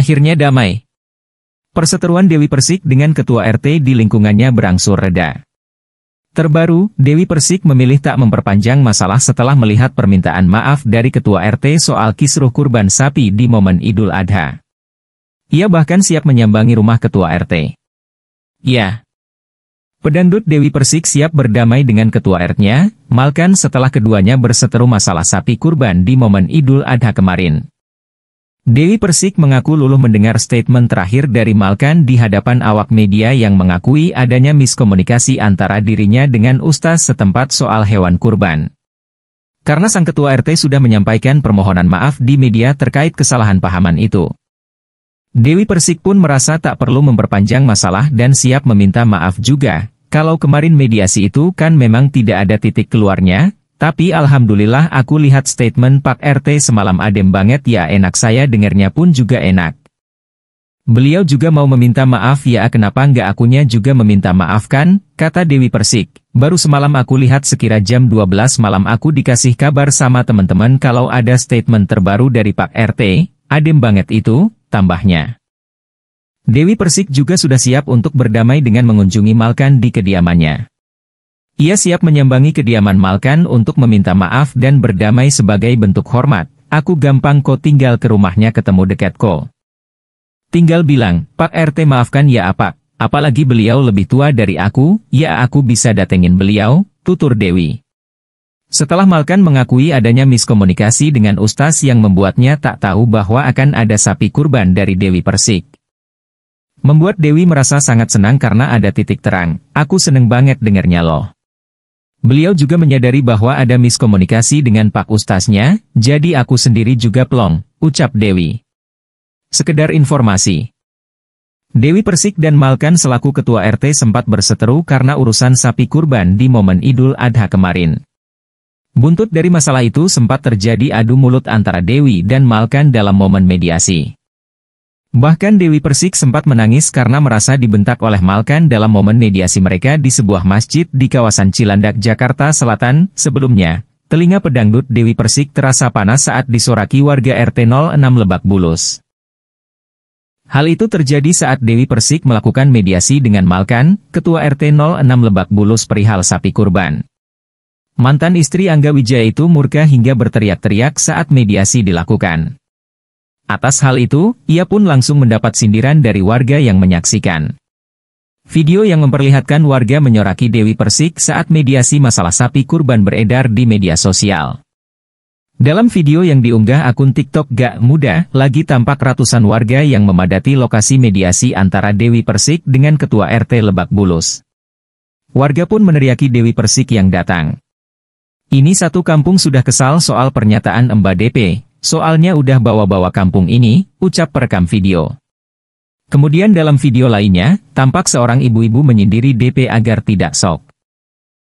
akhirnya damai. Perseteruan Dewi Persik dengan ketua RT di lingkungannya berangsur reda. Terbaru, Dewi Persik memilih tak memperpanjang masalah setelah melihat permintaan maaf dari Ketua RT soal kisruh kurban sapi di momen Idul Adha. Ia bahkan siap menyambangi rumah Ketua RT. Ya. pedandut Dewi Persik siap berdamai dengan Ketua RT-nya, Malkan setelah keduanya berseteru masalah sapi kurban di momen Idul Adha kemarin. Dewi Persik mengaku luluh mendengar statement terakhir dari Malkan di hadapan awak media yang mengakui adanya miskomunikasi antara dirinya dengan ustaz setempat soal hewan kurban. Karena sang ketua RT sudah menyampaikan permohonan maaf di media terkait kesalahan pahaman itu. Dewi Persik pun merasa tak perlu memperpanjang masalah dan siap meminta maaf juga, kalau kemarin mediasi itu kan memang tidak ada titik keluarnya, tapi alhamdulillah aku lihat statement Pak RT semalam adem banget ya enak saya dengernya pun juga enak. Beliau juga mau meminta maaf ya kenapa nggak akunya juga meminta maaf kan, kata Dewi Persik. Baru semalam aku lihat sekira jam 12 malam aku dikasih kabar sama teman-teman kalau ada statement terbaru dari Pak RT, adem banget itu, tambahnya. Dewi Persik juga sudah siap untuk berdamai dengan mengunjungi Malkan di kediamannya. Ia siap menyambangi kediaman Malkan untuk meminta maaf dan berdamai sebagai bentuk hormat. Aku gampang kok tinggal ke rumahnya ketemu dekat kok. Tinggal bilang, Pak RT maafkan ya apak, apalagi beliau lebih tua dari aku, ya aku bisa datengin beliau, tutur Dewi. Setelah Malkan mengakui adanya miskomunikasi dengan Ustaz yang membuatnya tak tahu bahwa akan ada sapi kurban dari Dewi Persik. Membuat Dewi merasa sangat senang karena ada titik terang, aku seneng banget dengernya loh. Beliau juga menyadari bahwa ada miskomunikasi dengan Pak Ustaznya, jadi aku sendiri juga plong, ucap Dewi. Sekedar informasi. Dewi Persik dan Malkan selaku ketua RT sempat berseteru karena urusan sapi kurban di momen Idul Adha kemarin. Buntut dari masalah itu sempat terjadi adu mulut antara Dewi dan Malkan dalam momen mediasi. Bahkan Dewi Persik sempat menangis karena merasa dibentak oleh Malkan dalam momen mediasi mereka di sebuah masjid di kawasan Cilandak, Jakarta Selatan. Sebelumnya, telinga pedangdut Dewi Persik terasa panas saat disoraki warga RT 06 Lebak Bulus. Hal itu terjadi saat Dewi Persik melakukan mediasi dengan Malkan, Ketua RT 06 Lebak Bulus perihal sapi kurban. Mantan istri Angga Wijaya itu murka hingga berteriak-teriak saat mediasi dilakukan. Atas hal itu, ia pun langsung mendapat sindiran dari warga yang menyaksikan. Video yang memperlihatkan warga menyoraki Dewi Persik saat mediasi masalah sapi kurban beredar di media sosial. Dalam video yang diunggah akun TikTok Gak Muda, lagi tampak ratusan warga yang memadati lokasi mediasi antara Dewi Persik dengan Ketua RT Lebak Bulus. Warga pun meneriaki Dewi Persik yang datang. Ini satu kampung sudah kesal soal pernyataan Mbak DP, Soalnya udah bawa-bawa kampung ini, ucap perekam video. Kemudian dalam video lainnya, tampak seorang ibu-ibu menyendiri DP agar tidak sok.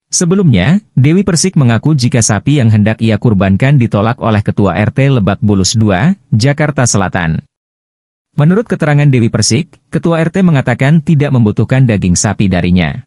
Sebelumnya, Dewi Persik mengaku jika sapi yang hendak ia kurbankan ditolak oleh Ketua RT Lebak Bulus II, Jakarta Selatan. Menurut keterangan Dewi Persik, Ketua RT mengatakan tidak membutuhkan daging sapi darinya.